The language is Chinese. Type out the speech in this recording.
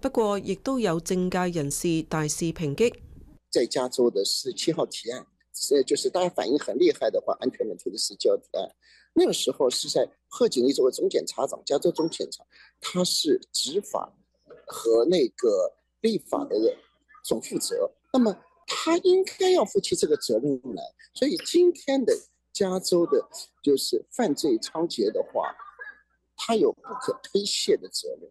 不过，亦都有政界人士大肆抨击。在加州的十七号提案，是就是大家反应很厉害的话，安全问题的号提案，那个时候是在贺锦丽作为总检察长，加州总检察，他是执法和那个立法的人总负责，那么他应该要负起这个责任来。所以今天的加州的，就是犯罪猖獗的话，他有不可推卸的责任。